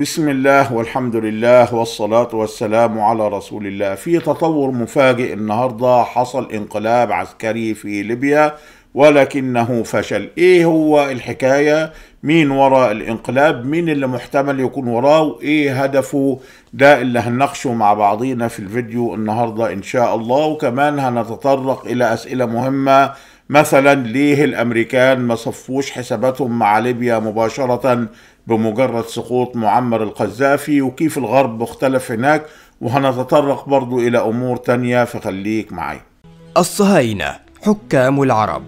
بسم الله والحمد لله والصلاة والسلام على رسول الله في تطور مفاجئ النهاردة حصل انقلاب عسكري في ليبيا ولكنه فشل ايه هو الحكاية مين وراء الانقلاب مين اللي محتمل يكون وراه وايه هدفه ده اللي هنناقشه مع بعضينا في الفيديو النهاردة ان شاء الله وكمان هنتطرق الى اسئلة مهمة مثلا ليه الامريكان ما صفوش حساباتهم مع ليبيا مباشره بمجرد سقوط معمر القذافي وكيف الغرب اختلف هناك وهنتطرق برضو الى امور تانية فخليك معي الصهاينه حكام العرب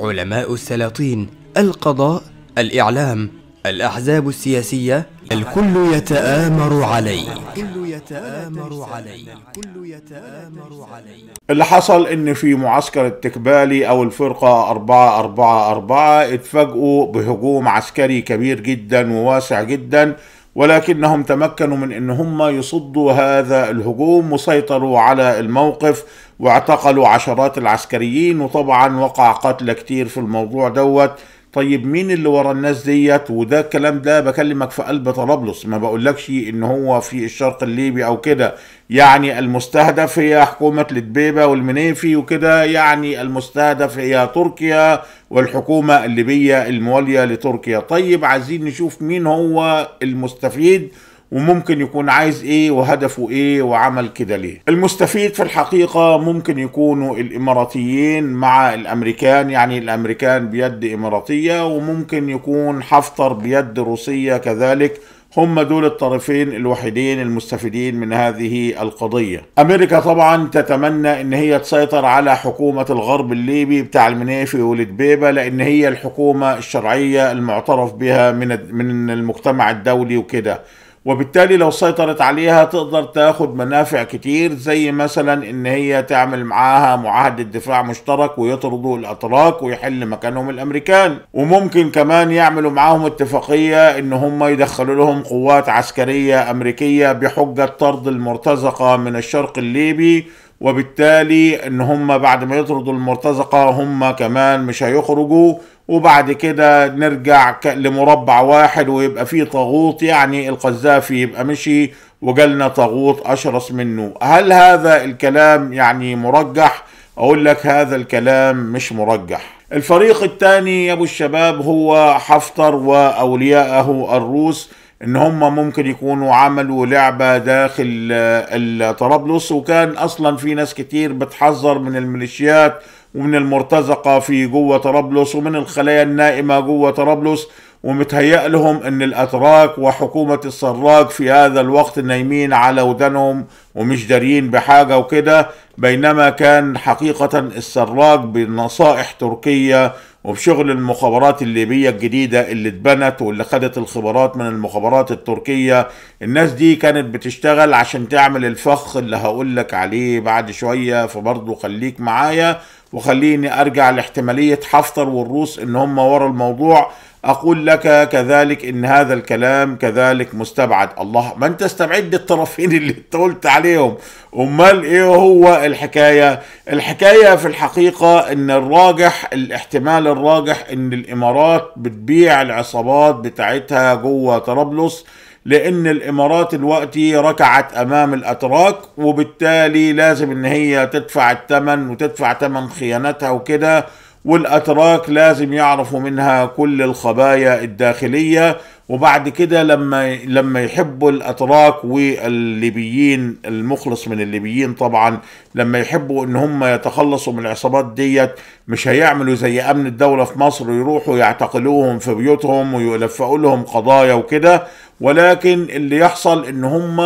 علماء السلاطين القضاء الاعلام الاحزاب السياسيه الكل يتآمر علي الكل يتآمر علي الكل يتآمر علي اللي حصل ان في معسكر التكبالي او الفرقة 444 اتفاجئوا بهجوم عسكري كبير جدا وواسع جدا ولكنهم تمكنوا من ان هم يصدوا هذا الهجوم وسيطروا على الموقف واعتقلوا عشرات العسكريين وطبعا وقع قتل كتير في الموضوع دوت طيب مين اللي ورا الناس ديت وده الكلام ده بكلمك في قلب طرابلس ما بقولكش ان هو في الشرق الليبي او كده يعني المستهدف هي حكومة الدبيبة والمنيفي وكده يعني المستهدف هي تركيا والحكومة الليبية الموالية لتركيا طيب عايزين نشوف مين هو المستفيد وممكن يكون عايز ايه وهدفه ايه وعمل كده ليه المستفيد في الحقيقة ممكن يكونوا الاماراتيين مع الامريكان يعني الامريكان بيد اماراتية وممكن يكون حفتر بيد روسية كذلك هم دول الطرفين الوحيدين المستفيدين من هذه القضية أمريكا طبعا تتمنى أن هي تسيطر على حكومة الغرب الليبي بتاع المنيفي والدبيبة لأن هي الحكومة الشرعية المعترف بها من المجتمع الدولي وكده وبالتالي لو سيطرت عليها تقدر تاخد منافع كتير زي مثلا ان هي تعمل معاها معاهدة دفاع مشترك ويطردوا الاتراك ويحل مكانهم الامريكان وممكن كمان يعملوا معاهم اتفاقية ان هم يدخلوا لهم قوات عسكرية امريكية بحجة طرد المرتزقة من الشرق الليبي وبالتالي ان هم بعد ما يطردوا المرتزقة هم كمان مش هيخرجوا وبعد كده نرجع لمربع واحد ويبقى فيه طاغوت يعني القذافي يبقى مشي وجالنا طاغوت أشرس منه هل هذا الكلام يعني مرجح؟ أقول لك هذا الكلام مش مرجح الفريق الثاني يا ابو الشباب هو حفتر واوليائه الروس ان هم ممكن يكونوا عملوا لعبه داخل طرابلس وكان اصلا في ناس كتير بتحذر من الميليشيات ومن المرتزقة في جوه طرابلس ومن الخلايا النائمة جوه طرابلس ومتهيأ لهم ان الاتراك وحكومة السراج في هذا الوقت نايمين على ودانهم ومش داريين بحاجة وكده بينما كان حقيقة السراج بنصائح تركية وبشغل المخابرات الليبية الجديدة اللي اتبنت واللي خدت الخبرات من المخابرات التركية الناس دي كانت بتشتغل عشان تعمل الفخ اللي هقولك عليه بعد شوية فبرضه خليك معايا وخليني ارجع لاحتماليه حفتر والروس ان هم ورا الموضوع اقول لك كذلك ان هذا الكلام كذلك مستبعد الله ما انت استبعد الطرفين اللي انت قلت عليهم امال ايه هو الحكايه الحكايه في الحقيقه ان الراجح الاحتمال الراجح ان الامارات بتبيع العصابات بتاعتها جوه طرابلس لان الامارات دلوقتي ركعت امام الاتراك وبالتالي لازم ان هي تدفع الثمن وتدفع ثمن خيانتها وكده والاتراك لازم يعرفوا منها كل الخبايا الداخليه وبعد كده لما لما يحبوا الاتراك والليبيين المخلص من الليبيين طبعا لما يحبوا ان هم يتخلصوا من العصابات ديت مش هيعملوا زي امن الدوله في مصر يروحوا يعتقلوهم في بيوتهم ويلفقوا لهم قضايا وكده ولكن اللي يحصل ان هم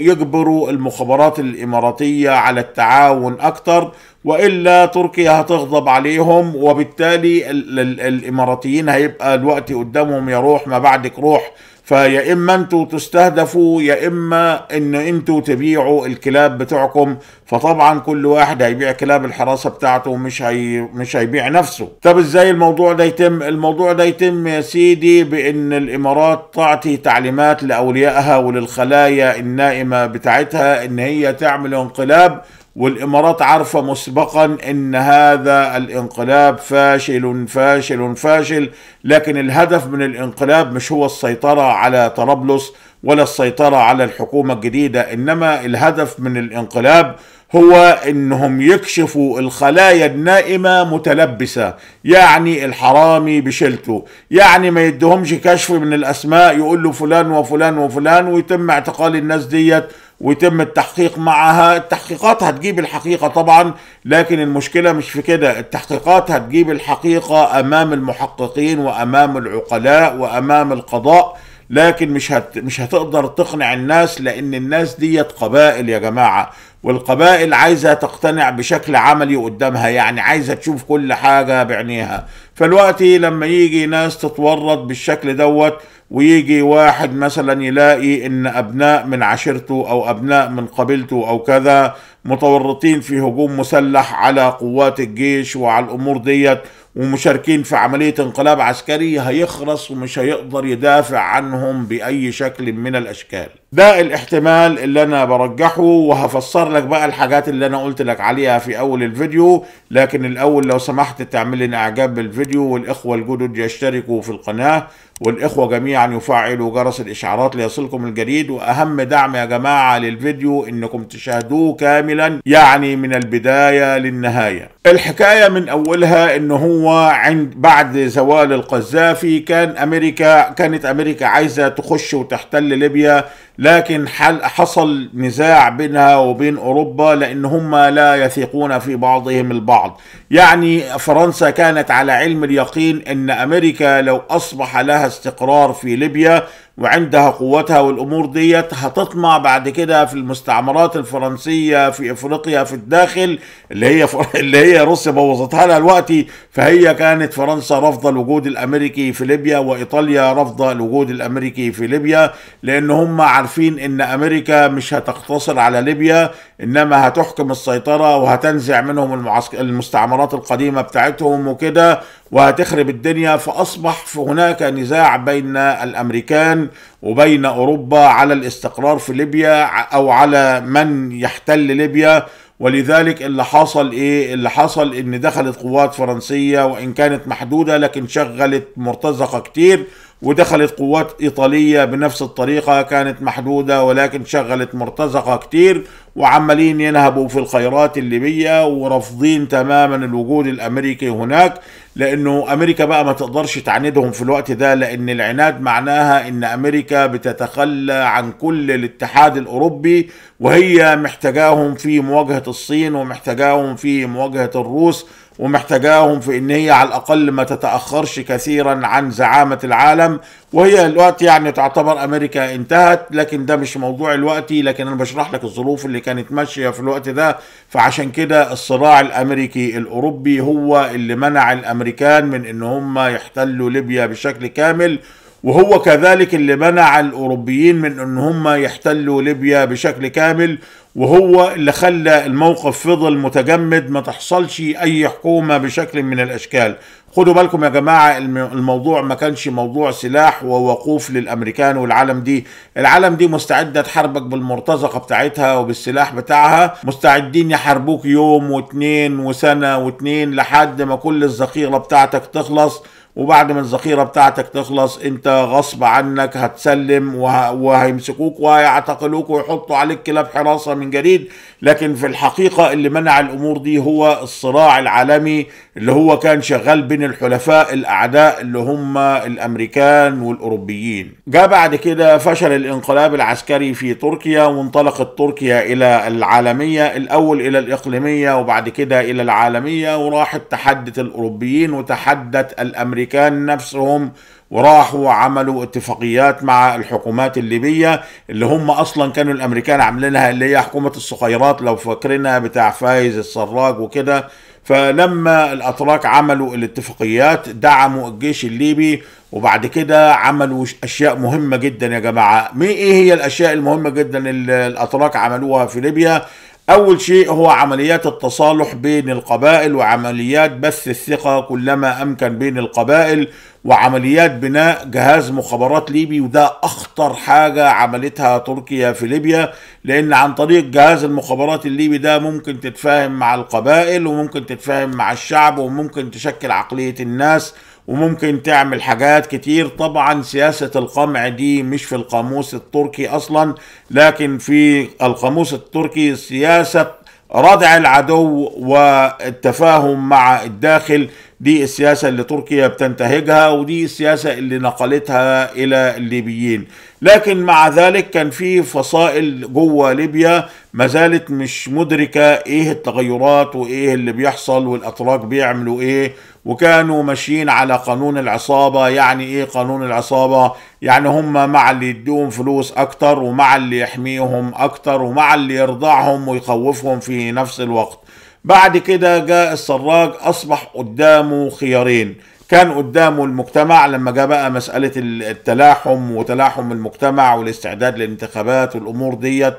يجبروا المخابرات الاماراتيه على التعاون اكتر والا تركيا هتغضب عليهم وبالتالي الاماراتيين هيبقى الوقت قدامهم يروح ما بعدك روح فيا اما انتوا تستهدفوا يا اما ان انتوا تبيعوا الكلاب بتوعكم فطبعا كل واحد هيبيع كلاب الحراسه بتاعته مش هي مش هيبيع نفسه طب ازاي الموضوع ده يتم الموضوع ده يتم يا سيدي بان الامارات تعطي تعليمات لاوليائها وللخلايا النائمه بتاعتها ان هي تعمل انقلاب والامارات عارفه مسبقا ان هذا الانقلاب فاشل فاشل فاشل لكن الهدف من الانقلاب مش هو السيطره على طرابلس ولا السيطره على الحكومه الجديده انما الهدف من الانقلاب هو انهم يكشفوا الخلايا النائمه متلبسه يعني الحرامي بشلته يعني ما يدهمش كشف من الاسماء يقول له فلان وفلان وفلان ويتم اعتقال الناس ديت ويتم التحقيق معها التحقيقات هتجيب الحقيقة طبعا لكن المشكلة مش في كده التحقيقات هتجيب الحقيقة أمام المحققين وأمام العقلاء وأمام القضاء لكن مش هت... مش هتقدر تقنع الناس لان الناس ديت قبائل يا جماعه والقبائل عايزة تقتنع بشكل عملي قدامها يعني عايزة تشوف كل حاجة بعينيها فالوقت لما يجي ناس تتورط بالشكل دوت ويجي واحد مثلا يلاقي ان ابناء من عشيرته او ابناء من قبيلته او كذا متورطين في هجوم مسلح على قوات الجيش وعلى الامور ديت ومشاركين في عملية انقلاب عسكري هيخرص ومش هيقدر يدافع عنهم بأي شكل من الأشكال ده الاحتمال اللي انا برجحه وهفسر لك بقى الحاجات اللي انا قلت لك عليها في اول الفيديو لكن الاول لو سمحت تعمل لنا اعجاب بالفيديو والاخوة الجدد يشتركوا في القناة والاخوة جميعا يفعلوا جرس الاشعارات ليصلكم الجديد واهم دعم يا جماعة للفيديو انكم تشاهدوه كاملا يعني من البداية للنهاية الحكاية من اولها ان هو عند بعد زوال القذافي كان امريكا كانت امريكا عايزة تخش وتحتل ليبيا لكن حصل نزاع بينها وبين اوروبا لان هم لا يثقون في بعضهم البعض يعني فرنسا كانت على علم اليقين ان امريكا لو اصبح لها استقرار في ليبيا وعندها قوتها والامور ديت هتطمع بعد كده في المستعمرات الفرنسيه في افريقيا في الداخل اللي هي فر... اللي هي روسيا بوظتها لها الوقت فهي كانت فرنسا رافضه الوجود الامريكي في ليبيا وايطاليا رافضه الوجود الامريكي في ليبيا لان هم عارفين ان امريكا مش هتقتصر على ليبيا انما هتحكم السيطره وهتنزع منهم المعسك... المستعمرات القديمه بتاعتهم وكده وهتخرب الدنيا فأصبح في هناك نزاع بين الأمريكان وبين أوروبا على الاستقرار في ليبيا أو على من يحتل ليبيا ولذلك اللي حصل ايه اللي حصل ان دخلت قوات فرنسية وان كانت محدودة لكن شغلت مرتزقة كتير ودخلت قوات إيطالية بنفس الطريقة كانت محدودة ولكن شغلت مرتزقة كتير وعمالين ينهبوا في الخيرات الليبية ورافضين تماما الوجود الأمريكي هناك لأنه أمريكا بقى ما تقدرش تعندهم في الوقت ده لأن العناد معناها أن أمريكا بتتخلى عن كل الاتحاد الأوروبي وهي محتاجاهم في مواجهة الصين ومحتاجاهم في مواجهة الروس ومحتاجاهم في ان هي على الاقل ما تتاخرش كثيرا عن زعامه العالم وهي الوقت يعني تعتبر امريكا انتهت لكن ده مش موضوع الوقت لكن انا بشرح لك الظروف اللي كانت ماشيه في الوقت ده فعشان كده الصراع الامريكي الاوروبي هو اللي منع الامريكان من ان هم يحتلوا ليبيا بشكل كامل وهو كذلك اللي منع الاوروبيين من ان هم يحتلوا ليبيا بشكل كامل وهو اللي خلى الموقف فضل متجمد ما تحصلش اي حكومه بشكل من الاشكال خدوا بالكم يا جماعه الموضوع ما كانش موضوع سلاح ووقوف للامريكان والعالم دي العالم دي مستعده تحاربك بالمرتزقه بتاعتها وبالسلاح بتاعها مستعدين يحاربوك يوم واتنين وسنه واتنين لحد ما كل الذخيره بتاعتك تخلص وبعد ما الذخيره بتاعتك تخلص انت غصب عنك هتسلم وهيمسكوك وهيعتقلوك ويحطوا عليك كلاب حراسه من جديد لكن في الحقيقه اللي منع الامور دي هو الصراع العالمي اللي هو كان شغال بين الحلفاء الاعداء اللي هم الامريكان والاوروبيين جاء بعد كده فشل الانقلاب العسكري في تركيا وانطلقت تركيا الى العالميه الاول الى الاقليميه وبعد كده الى العالميه وراحت تحدت الاوروبيين وتحدت الامريكان الامريكان نفسهم وراحوا وعملوا اتفاقيات مع الحكومات الليبية اللي هم أصلا كانوا الأمريكان عاملينها اللي هي حكومة الصخيرات لو فاكرينها بتاع فايز السراج وكده فلما الأتراك عملوا الاتفاقيات دعموا الجيش الليبي وبعد كده عملوا أشياء مهمة جدا يا جماعة إيه هي الأشياء المهمة جدا اللي الأتراك عملوها في ليبيا أول شيء هو عمليات التصالح بين القبائل وعمليات بث الثقة كلما أمكن بين القبائل وعمليات بناء جهاز مخابرات ليبي وده أخطر حاجة عملتها تركيا في ليبيا لأن عن طريق جهاز المخابرات الليبي ده ممكن تتفاهم مع القبائل وممكن تتفاهم مع الشعب وممكن تشكل عقلية الناس وممكن تعمل حاجات كتير طبعا سياسة القمع دي مش في القاموس التركي أصلا لكن في القاموس التركي سياسة ردع العدو والتفاهم مع الداخل دي السياسة اللي تركيا بتنتهجها ودي السياسة اللي نقلتها إلى الليبيين لكن مع ذلك كان في فصائل جوه ليبيا ما زالت مش مدركة ايه التغيرات وايه اللي بيحصل والاتراك بيعملوا ايه وكانوا ماشيين على قانون العصابة يعني ايه قانون العصابة يعني هم مع اللي يدوهم فلوس اكتر ومع اللي يحميهم اكتر ومع اللي يرضعهم ويخوفهم في نفس الوقت بعد كده جاء السراج اصبح قدامه خيارين كان قدامه المجتمع لما جاء بقى مسألة التلاحم وتلاحم المجتمع والاستعداد للانتخابات والامور ديت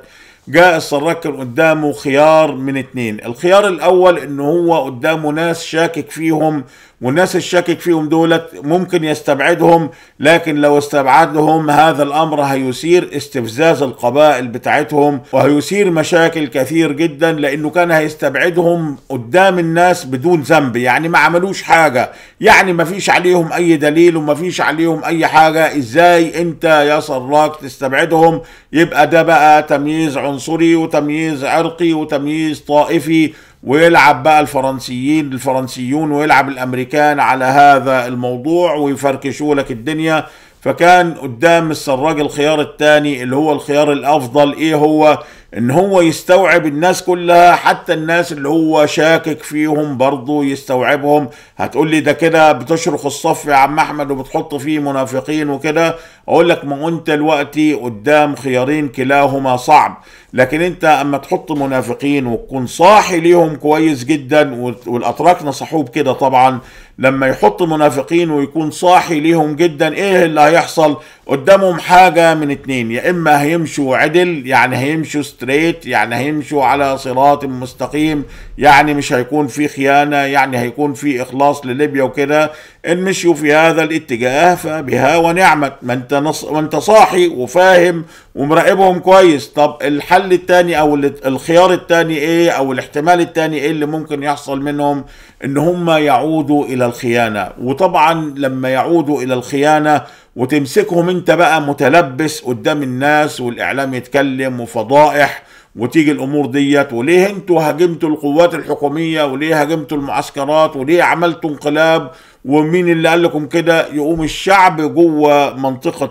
جاء السراكر قدامه خيار من اتنين الخيار الاول انه هو قدامه ناس شاكك فيهم والناس الشاكك فيهم دولت ممكن يستبعدهم لكن لو استبعدهم هذا الامر هيثير استفزاز القبائل بتاعتهم وهيثير مشاكل كثير جدا لانه كان هيستبعدهم قدام الناس بدون ذنب يعني ما عملوش حاجه يعني ما فيش عليهم اي دليل وما فيش عليهم اي حاجه ازاي انت يا سراك تستبعدهم يبقى ده بقى تمييز عنصري وتمييز عرقي وتمييز طائفي ويلعب بقى الفرنسيين الفرنسيون ويلعب الامريكان على هذا الموضوع ويفركشوا لك الدنيا فكان قدام السراج الخيار الثاني اللي هو الخيار الافضل ايه هو ان هو يستوعب الناس كلها حتى الناس اللي هو شاكك فيهم برضه يستوعبهم هتقول لي ده كده بتشرخ الصف يا عم احمد وبتحط فيه منافقين وكده اقول لك ما انت دلوقتي قدام خيارين كلاهما صعب لكن انت اما تحط منافقين وتكون صاحي ليهم كويس جدا والاتراك نصحوه بكده طبعا لما يحط منافقين ويكون صاحي ليهم جدا ايه اللي هيحصل قدامهم حاجة من اتنين يا إما هيمشوا عدل يعني هيمشوا ستريت يعني هيمشوا على صراط مستقيم يعني مش هيكون في خيانة يعني هيكون في إخلاص لليبيا وكده إن مشوا في هذا الاتجاه فبها ونعمت ما أنت, نص... ما أنت صاحي وفاهم ومراقبهم كويس طب الحل التاني أو الخيار التاني إيه أو الاحتمال التاني إيه اللي ممكن يحصل منهم إن هم يعودوا إلى الخيانة وطبعا لما يعودوا إلى الخيانة وتمسكهم وانت بقى متلبس قدام الناس والاعلام يتكلم وفضائح وتيجي الامور ديت وليه انتوا هاجمتوا القوات الحكوميه وليه هاجمتوا المعسكرات وليه عملتوا انقلاب ومين اللي قال لكم كده يقوم الشعب جوه منطقه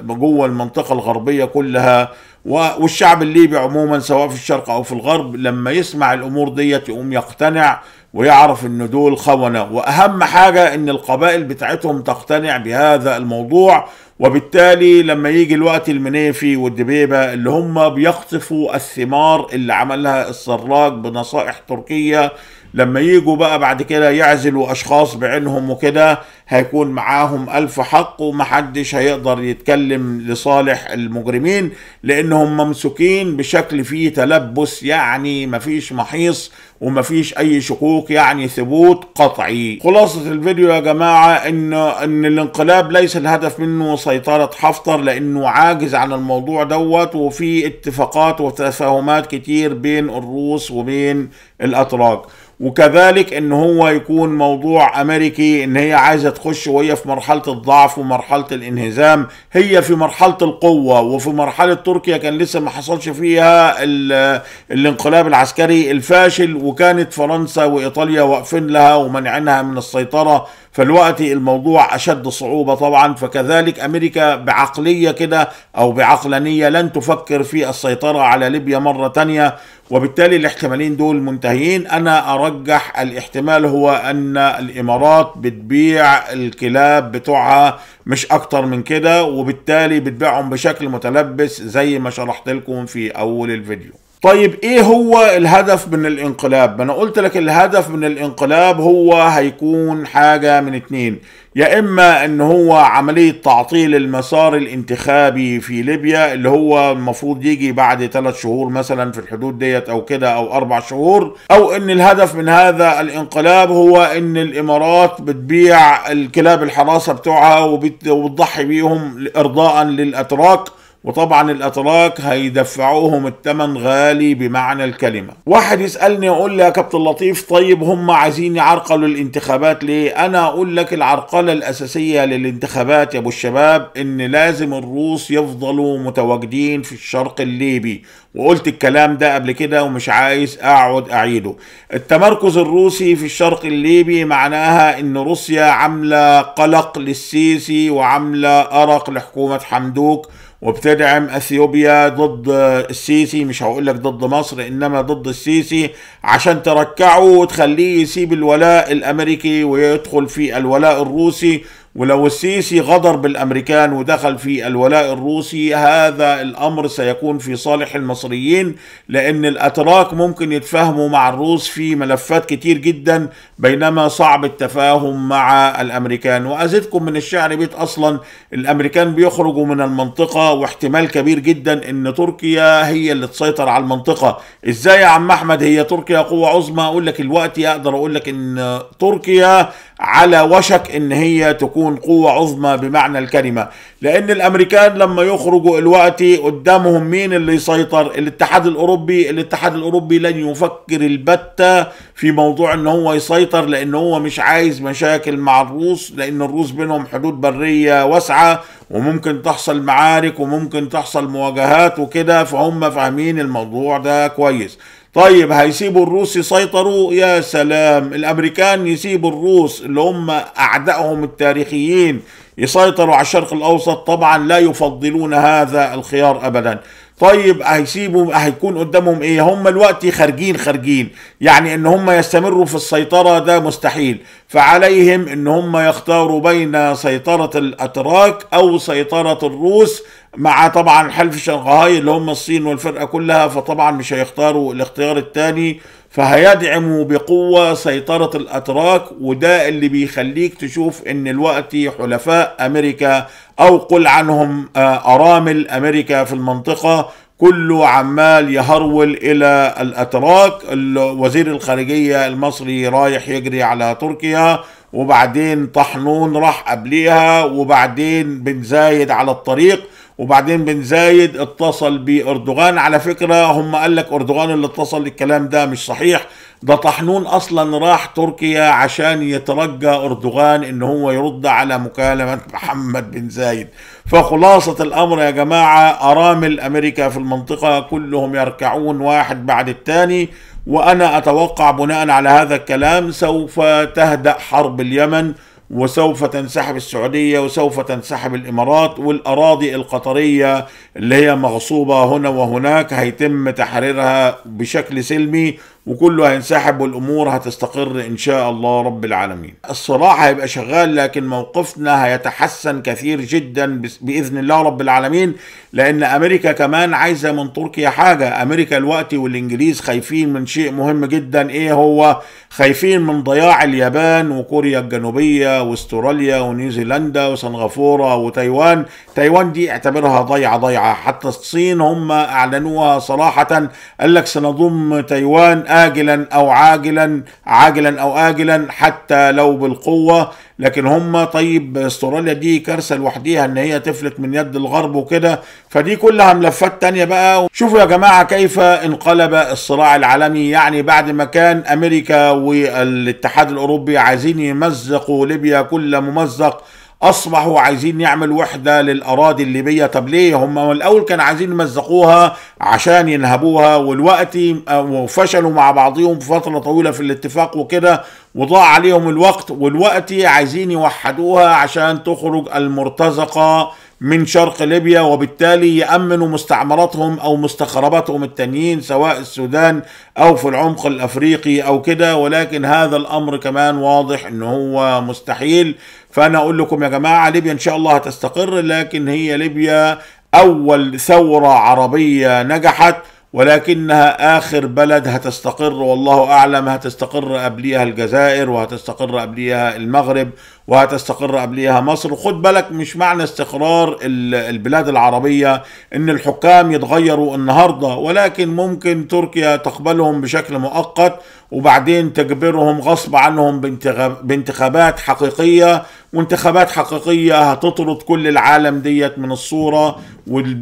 جوه المنطقه الغربيه كلها والشعب الليبي عموما سواء في الشرق او في الغرب لما يسمع الامور ديت يقوم يقتنع ويعرف ان دول خونه واهم حاجه ان القبائل بتاعتهم تقتنع بهذا الموضوع وبالتالي لما يجي الوقت المنيفي والدبيبة اللي هم بيخطفوا الثمار اللي عملها السراج بنصائح تركية لما يجوا بقى بعد كده يعزلوا اشخاص بعينهم وكده هيكون معاهم الف حق ومحدش هيقدر يتكلم لصالح المجرمين لانهم ممسوكين بشكل فيه تلبس يعني مفيش محيص ومفيش اي شكوك يعني ثبوت قطعي خلاصة الفيديو يا جماعة ان ان الانقلاب ليس الهدف منه سيطرة حفتر لانه عاجز عن الموضوع دوت وفي اتفاقات وتفاهمات كتير بين الروس وبين الاتراك وكذلك ان هو يكون موضوع امريكي ان هي عايزه تخش وهي في مرحله الضعف ومرحله الانهزام هي في مرحله القوه وفي مرحله تركيا كان لسه ما حصلش فيها الانقلاب العسكري الفاشل وكانت فرنسا وايطاليا واقفين لها ومنعينها من السيطره فالوقت الموضوع أشد صعوبة طبعا فكذلك أمريكا بعقلية كده أو بعقلانية لن تفكر في السيطرة على ليبيا مرة تانية وبالتالي الاحتمالين دول منتهيين أنا أرجح الاحتمال هو أن الإمارات بتبيع الكلاب بتوعها مش أكتر من كده وبالتالي بتبيعهم بشكل متلبس زي ما شرحت لكم في أول الفيديو طيب ايه هو الهدف من الانقلاب ما انا قلت لك الهدف من الانقلاب هو هيكون حاجة من اتنين يا اما ان هو عملية تعطيل المسار الانتخابي في ليبيا اللي هو المفروض يجي بعد ثلاث شهور مثلا في الحدود ديت او كده او اربع شهور او ان الهدف من هذا الانقلاب هو ان الامارات بتبيع الكلاب الحراسة بتوعها وبتضحي بيهم ارضاء للاتراك وطبعا الاتراك هيدفعوهم الثمن غالي بمعنى الكلمه واحد يسالني يقول لي يا كابتن لطيف طيب هم عايزين يعرقلوا الانتخابات ليه انا اقول لك العرقله الاساسيه للانتخابات يا ابو الشباب ان لازم الروس يفضلوا متواجدين في الشرق الليبي وقلت الكلام ده قبل كده ومش عايز اقعد اعيده التمركز الروسي في الشرق الليبي معناها ان روسيا عامله قلق للسيسي وعامله ارق لحكومه حمدوك وبتدعم اثيوبيا ضد السيسي مش هقول لك ضد مصر انما ضد السيسي عشان تركعه وتخليه يسيب الولاء الامريكي ويدخل في الولاء الروسي ولو السيسي غدر بالامريكان ودخل في الولاء الروسي هذا الامر سيكون في صالح المصريين لان الاتراك ممكن يتفاهموا مع الروس في ملفات كتير جدا بينما صعب التفاهم مع الامريكان وازيدكم من الشعر بيت اصلا الامريكان بيخرجوا من المنطقه واحتمال كبير جدا ان تركيا هي اللي تسيطر على المنطقه ازاي يا عم احمد هي تركيا قوه عظمى اقول لك الوقت اقدر اقول لك ان تركيا على وشك ان هي تكون قوة عظمى بمعنى الكلمة لان الامريكان لما يخرجوا الوقت قدامهم مين اللي يسيطر الاتحاد الاوروبي الاتحاد الاوروبي لن يفكر البتة في موضوع ان هو يسيطر لان هو مش عايز مشاكل مع الروس لان الروس بينهم حدود برية واسعة وممكن تحصل معارك وممكن تحصل مواجهات وكده فهم فاهمين الموضوع ده كويس طيب هيسيبوا الروس يسيطروا يا سلام الامريكان يسيبوا الروس اللي هم اعدائهم التاريخيين يسيطروا على الشرق الاوسط طبعا لا يفضلون هذا الخيار ابدا طيب هيسيبوا هيكون قدامهم ايه هم الوقت خارجين خارجين يعني ان هم يستمروا في السيطرة ده مستحيل فعليهم ان هم يختاروا بين سيطرة الاتراك او سيطرة الروس مع طبعا حلف شنغهاي اللي هم الصين والفرقة كلها فطبعا مش هيختاروا الاختيار الثاني فهيدعموا بقوة سيطرة الأتراك وده اللي بيخليك تشوف إن الوقت حلفاء أمريكا أو قل عنهم آه، أرامل أمريكا في المنطقة كله عمال يهرول إلى الأتراك وزير الخارجية المصري رايح يجري على تركيا وبعدين طحنون راح قبليها وبعدين بن زايد على الطريق وبعدين بن زايد اتصل باردوغان على فكره هم قال لك اردوغان اللي اتصل الكلام ده مش صحيح ده طحنون اصلا راح تركيا عشان يترجى اردوغان ان هو يرد على مكالمه محمد بن زايد فخلاصه الامر يا جماعه ارامل امريكا في المنطقه كلهم يركعون واحد بعد الثاني وانا اتوقع بناء على هذا الكلام سوف تهدا حرب اليمن وسوف تنسحب السعودية وسوف تنسحب الإمارات والأراضي القطرية اللي هي مغصوبة هنا وهناك هيتم تحريرها بشكل سلمي وكله هينسحب والامور هتستقر ان شاء الله رب العالمين الصراع هيبقى شغال لكن موقفنا هيتحسن كثير جدا باذن الله رب العالمين لان امريكا كمان عايزه من تركيا حاجه امريكا الوقت والانجليز خايفين من شيء مهم جدا ايه هو خايفين من ضياع اليابان وكوريا الجنوبيه واستراليا ونيوزيلندا وسنغافوره وتايوان تايوان دي اعتبرها ضيعه ضيعه حتى الصين هم اعلنوها صراحه قال لك سنضم تايوان آجلا أو عاجلا عاجلا أو آجلا حتى لو بالقوة لكن هم طيب استراليا دي كارثة لوحديها ان هي تفلت من يد الغرب وكده فدي كلها ملفات تانية بقى شوفوا يا جماعة كيف انقلب الصراع العالمي يعني بعد ما كان امريكا والاتحاد الاوروبي عايزين يمزقوا ليبيا كل ممزق اصبحوا عايزين يعملوا وحده للاراضي الليبيه طب ليه هم من الاول كانوا عايزين يمزقوها عشان ينهبوها والوقت آه، وفشلوا مع بعضهم فتره طويله في الاتفاق وكده وضاع عليهم الوقت والوقت عايزين يوحدوها عشان تخرج المرتزقه من شرق ليبيا وبالتالي يأمنوا مستعمراتهم أو مستخرباتهم التانيين سواء السودان أو في العمق الأفريقي أو كده ولكن هذا الأمر كمان واضح أنه هو مستحيل فأنا أقول لكم يا جماعة ليبيا إن شاء الله هتستقر لكن هي ليبيا أول ثورة عربية نجحت ولكنها آخر بلد هتستقر والله أعلم هتستقر قبليها الجزائر وهتستقر قبليها المغرب وهتستقر قبليها مصر وخد بالك مش معنى استقرار البلاد العربية ان الحكام يتغيروا النهاردة ولكن ممكن تركيا تقبلهم بشكل مؤقت وبعدين تجبرهم غصب عنهم بانتخابات حقيقية وانتخابات حقيقية هتطرد كل العالم ديت من الصورة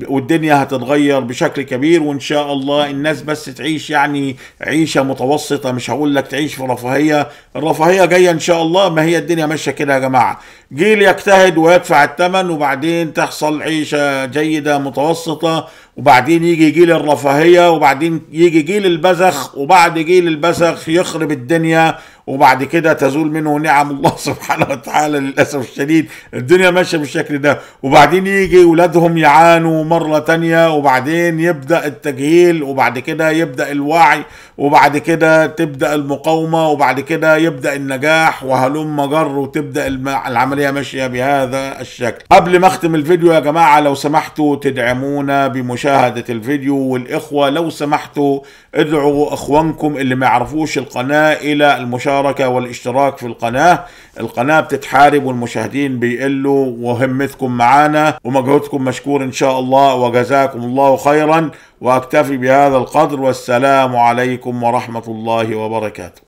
والدنيا هتتغير بشكل كبير وان شاء الله الناس بس تعيش يعني عيشة متوسطة مش هقول لك تعيش في رفاهية الرفاهية جاية ان شاء الله ما هي الدنيا ماشية كده يا جماعه جيل يجتهد ويدفع الثمن وبعدين تحصل عيشه جيده متوسطه وبعدين يجي جيل الرفاهيه وبعدين يجي جيل البذخ وبعد جيل البذخ يخرب الدنيا وبعد كده تزول منه نعم الله سبحانه وتعالى للأسف الشديد الدنيا ماشية بالشكل ده وبعدين يجي ولادهم يعانوا مرة تانية وبعدين يبدأ التجهيل وبعد كده يبدأ الوعي وبعد كده تبدأ المقاومة وبعد كده يبدأ النجاح وهلم جر وتبدأ العملية ماشية بهذا الشكل قبل ما اختم الفيديو يا جماعة لو سمحتوا تدعمونا بمشاهدة الفيديو والإخوة لو سمحتوا ادعوا أخوانكم اللي ما يعرفوش القناة إلى المشاهدة المشاركة والاشتراك في القناة القناة بتتحارب والمشاهدين بيقلوا وهمتكم معانا ومجهودكم مشكور إن شاء الله وجزاكم الله خيرا وأكتفي بهذا القدر والسلام عليكم ورحمة الله وبركاته